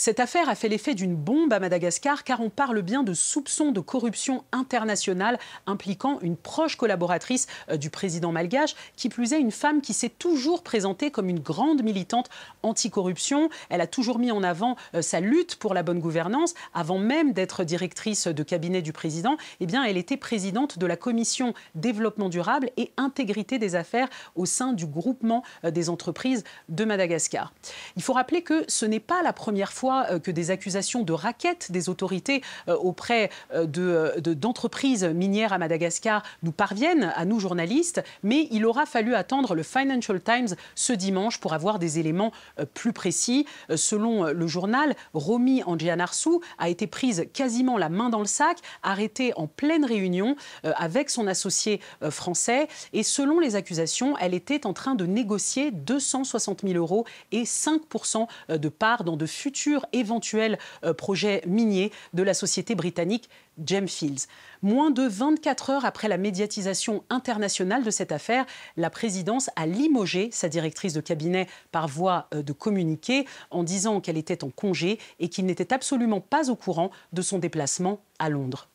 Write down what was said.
Cette affaire a fait l'effet d'une bombe à Madagascar car on parle bien de soupçons de corruption internationale impliquant une proche collaboratrice euh, du président malgache, qui plus est une femme qui s'est toujours présentée comme une grande militante anticorruption. Elle a toujours mis en avant euh, sa lutte pour la bonne gouvernance avant même d'être directrice de cabinet du président. Eh bien, elle était présidente de la commission développement durable et intégrité des affaires au sein du groupement euh, des entreprises de Madagascar. Il faut rappeler que ce n'est pas la première fois euh, que des accusations de raquettes des autorités euh, auprès euh, d'entreprises de, minières à Madagascar nous parviennent, à nous journalistes, mais il aura fallu attendre le Financial Times ce dimanche pour avoir des éléments plus précis. Selon le journal, Romy Angianarsou a été prise quasiment la main dans le sac, arrêtée en pleine réunion avec son associé français. Et selon les accusations, elle était en train de négocier 260 000 euros et 5 de parts dans de futurs éventuel euh, projet minier de la société britannique Gemfields. Moins de 24 heures après la médiatisation internationale de cette affaire, la présidence a limogé sa directrice de cabinet par voie euh, de communiqué en disant qu'elle était en congé et qu'il n'était absolument pas au courant de son déplacement à Londres.